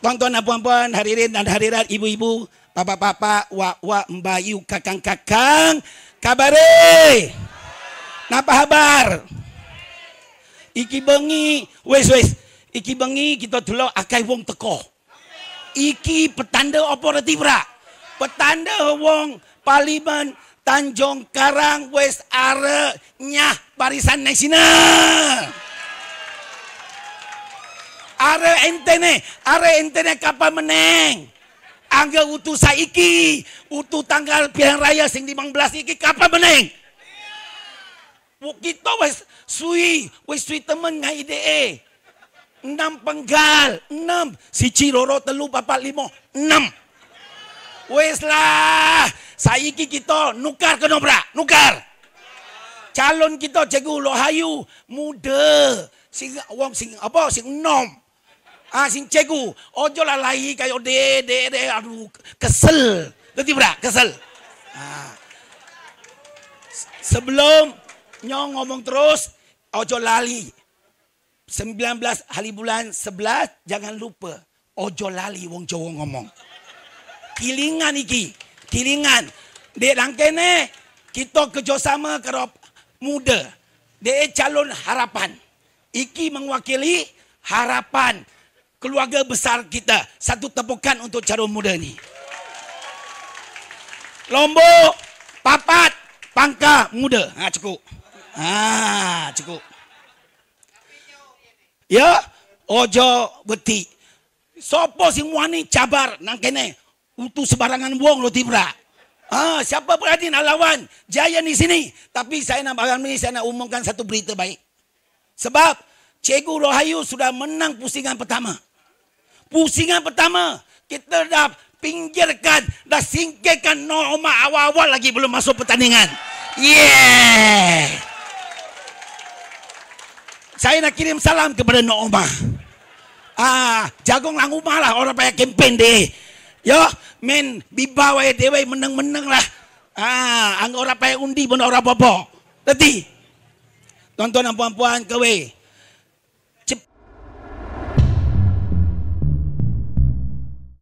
Tuan-tuan dan puan-puan, hadirin dan hadirat, ibu-ibu, bapak-bapak, wa-wa, mbayu, kakang-kakang, kabare. Napa habar? Iki bengi, wes wes. Iki bengi kita dulu akai wong teko. Iki petanda operatif ra. Petanda wong Paliman, Tanjung Karang wes are nyah barisan nasional. Are ente ne, are ente ne kapal meneng. Angge utu saiki, utu tanggal pilihan raya sing di 15 iki kapal meneng. Yeah. Kita wis sui, wis sui temen ngai ide. Enam penggal, enam. Si Ciroro telu bapak limo, enam. wes lah, saiki kita nukar ke nobra, nukar. Calon kita cikgu Lohayu, muda. si wong sing apa sing enam. Ah, sing cegu. Ojo lah lahi kayo de, de, de. Aduh, kesel. nanti berak? Kesel. Ah. Sebelum nyong ngomong terus, ojo lali. 19 hari bulan 11, jangan lupa. Ojo lali wong Jawa ngomong. Kilingan iki. Kilingan. Dek langkene, kita kerjasama kerop muda. Dek calon harapan. Iki mengwakili Harapan keluarga besar kita. Satu tepukan untuk calon muda ni. Lombok, papat, pangka muda. Ha, cukup. Ha, cukup. Ya, ojo beti. Sopo si muani cabar nang kene. Utu sebarangan buang lo berak. Ah, siapa berani nak lawan? Jaya ni sini. Tapi saya nak barang ini, saya nak umumkan satu berita baik. Sebab Cikgu Rohayu sudah menang pusingan pertama pusingan pertama kita dah pinggirkan dah singkirkan Noah awal-awal lagi belum masuk pertandingan yeah saya nak kirim salam kepada Noah ah jagung lang rumah lah orang payah kempen deh yo men biba eh, wae dewe menang-menang lah ah orang payah undi pun orang bobo tadi tuan puan-puan kewe